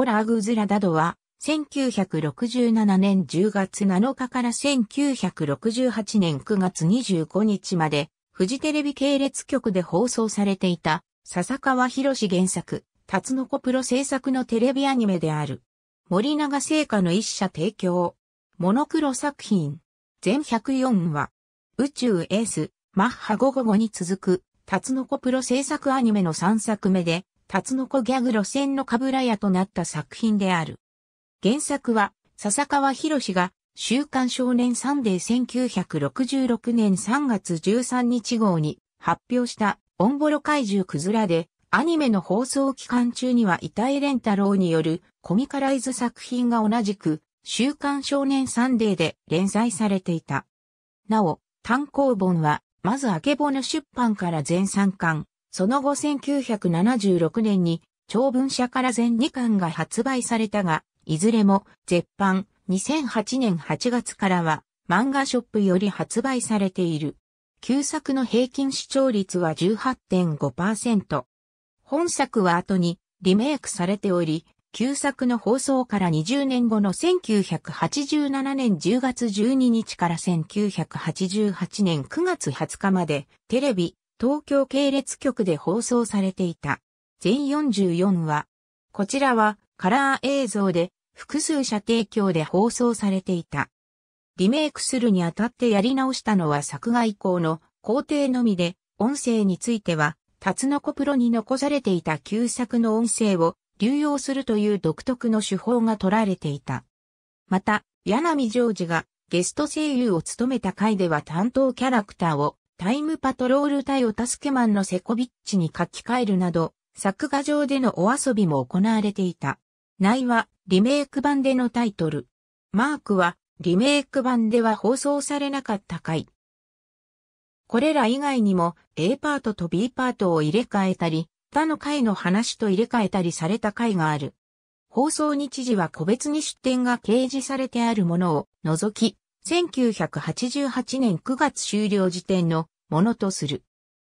オラ・ーグズラダドは、1967年10月7日から1968年9月25日まで、フジテレビ系列局で放送されていた、笹川博士原作、タツノコプロ制作のテレビアニメである。森永製菓の一社提供。モノクロ作品。全104話。宇宙エース、マッハ555に続く、タツノコプロ制作アニメの3作目で、タツノコギャグ路線のかぶら屋となった作品である。原作は、笹川博が、週刊少年サンデー1966年3月13日号に発表したオンボロ怪獣クズラで、アニメの放送期間中には板井連太郎によるコミカライズ作品が同じく、週刊少年サンデーで連載されていた。なお、単行本は、まずあけぼの出版から全3巻、その後1976年に長文社から全2巻が発売されたが、いずれも絶版2008年8月からは漫画ショップより発売されている。旧作の平均視聴率は18.5%。本作は後にリメイクされており、旧作の放送から20年後の1987年10月12日から1988年9月20日までテレビ、東京系列局で放送されていた。全44話。こちらはカラー映像で複数社提供で放送されていた。リメイクするにあたってやり直したのは作画以降の工程のみで、音声については、タツノコプロに残されていた旧作の音声を流用するという独特の手法が取られていた。また、柳見ジョージがゲスト声優を務めた回では担当キャラクターをタイムパトロール隊を助けマンのセコビッチに書き換えるなど、作画上でのお遊びも行われていた。内はリメイク版でのタイトル。マークはリメイク版では放送されなかった回。これら以外にも A パートと B パートを入れ替えたり、他の回の話と入れ替えたりされた回がある。放送日時は個別に出典が掲示されてあるものを除き、1988年9月終了時点のものとする。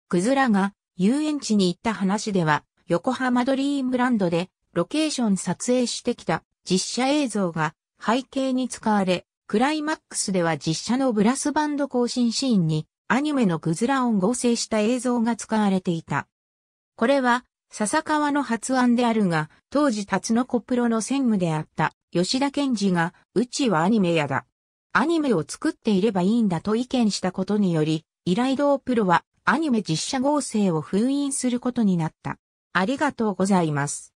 クズラが遊園地に行った話では、横浜ドリームランドでロケーション撮影してきた実写映像が背景に使われ、クライマックスでは実写のブラスバンド更新シーンにアニメのグズラを合成した映像が使われていた。これは笹川の発案であるが、当時タツノコプロの専務であった吉田健二が、うちはアニメやだ。アニメを作っていればいいんだと意見したことにより、依頼イプロはアニメ実写合成を封印することになった。ありがとうございます。